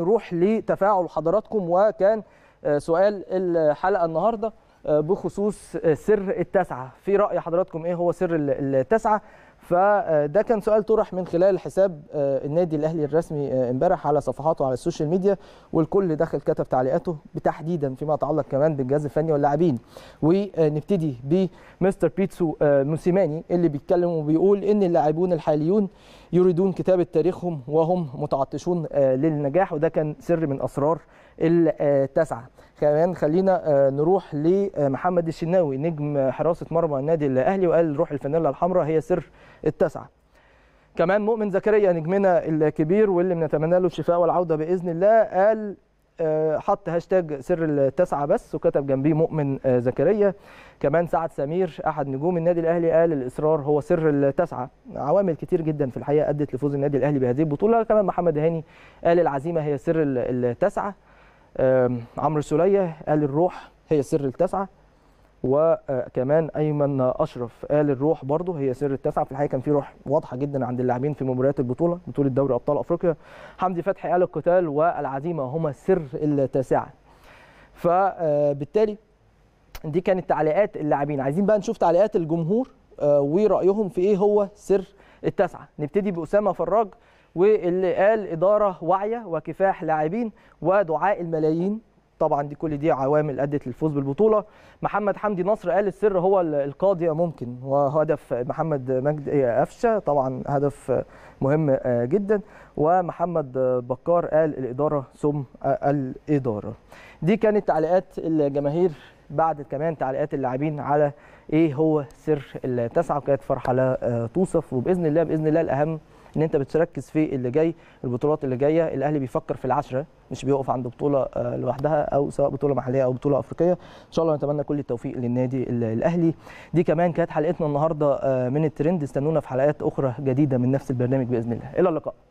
نروح لتفاعل حضراتكم وكان آه، سؤال الحلقه النهارده آه، بخصوص آه، سر التسعه في راي حضراتكم ايه هو سر التسعه فده كان سؤال طرح من خلال حساب آه، النادي الاهلي الرسمي آه، امبارح على صفحاته على السوشيال ميديا والكل دخل كتب تعليقاته بتحديدا فيما يتعلق كمان بالجهاز الفني واللاعبين ونبتدي بمستر بيتسو آه، موسيماني اللي بيتكلم وبيقول ان اللاعبون الحاليون يريدون كتابه تاريخهم وهم متعطشون للنجاح وده كان سر من اسرار التسعه كمان خلينا نروح لمحمد الشناوي نجم حراسه مرمى النادي الاهلي وقال روح الفانيلا الحمراء هي سر التسعه كمان مؤمن زكريا نجمنا الكبير واللي بنتمنى له الشفاء والعوده باذن الله قال آه، حط هاشتاج سر التسعه بس وكتب جنبيه مؤمن آه، زكريا كمان سعد سمير احد نجوم النادي الاهلي قال الاصرار هو سر التسعه عوامل كتير جدا في الحقيقه ادت لفوز النادي الاهلي بهذه البطوله كمان محمد هاني قال العزيمه هي سر التسعه عمرو سلية قال الروح هي سر التسعه وكمان ايمن اشرف قال الروح برضه هي سر التاسعه في الحقيقه كان في روح واضحه جدا عند اللاعبين في مباريات البطوله بطوله دوري ابطال افريقيا حمدي فتحي قال القتال والعزيمه هما سر التاسعه فبالتالي دي كانت تعليقات اللاعبين عايزين بقى نشوف تعليقات الجمهور آه، ورايهم في ايه هو سر التاسعه نبتدي باسامه فراج واللي قال اداره واعيه وكفاح لاعبين ودعاء الملايين طبعا دي كل دي عوامل ادت للفوز بالبطوله محمد حمدي نصر قال السر هو القاضي ممكن وهدف محمد مجد إيه، قفشه طبعا هدف مهم آه، جدا ومحمد بكار قال الاداره ثم آه، الاداره دي كانت تعليقات الجماهير بعد كمان تعليقات اللاعبين على ايه هو سر التسعه وكانت فرحه لا آه، توصف وباذن الله باذن الله الاهم ان انت بتركز في اللي جاي البطولات اللي جايه الاهلي بيفكر في العشره مش بيقف عند بطوله آه، لوحدها او سواء بطوله محليه او بطوله افريقيه ان شاء الله نتمنى كل التوفيق للنادي الاهلي دي كمان كانت حلقتنا النهارده آه، من الترند استنونا في حلقات اخرى جديده من نفس البرنامج باذن الله الى اللقاء